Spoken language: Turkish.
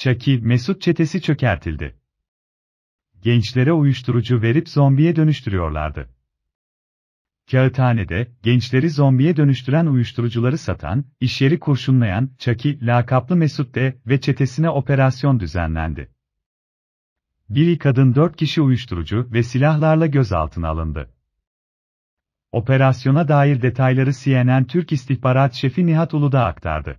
Çaki Mesut çetesi çökertildi. Gençlere uyuşturucu verip zombiye dönüştürüyorlardı. Kağıthanede, gençleri zombiye dönüştüren uyuşturucuları satan, işyeri kurşunlayan Çaki lakaplı Mesut de ve çetesine operasyon düzenlendi. Biri kadın dört kişi uyuşturucu ve silahlarla gözaltına alındı. Operasyona dair detayları CNN Türk İstihbarat Şefi Nihat Uludağ aktardı.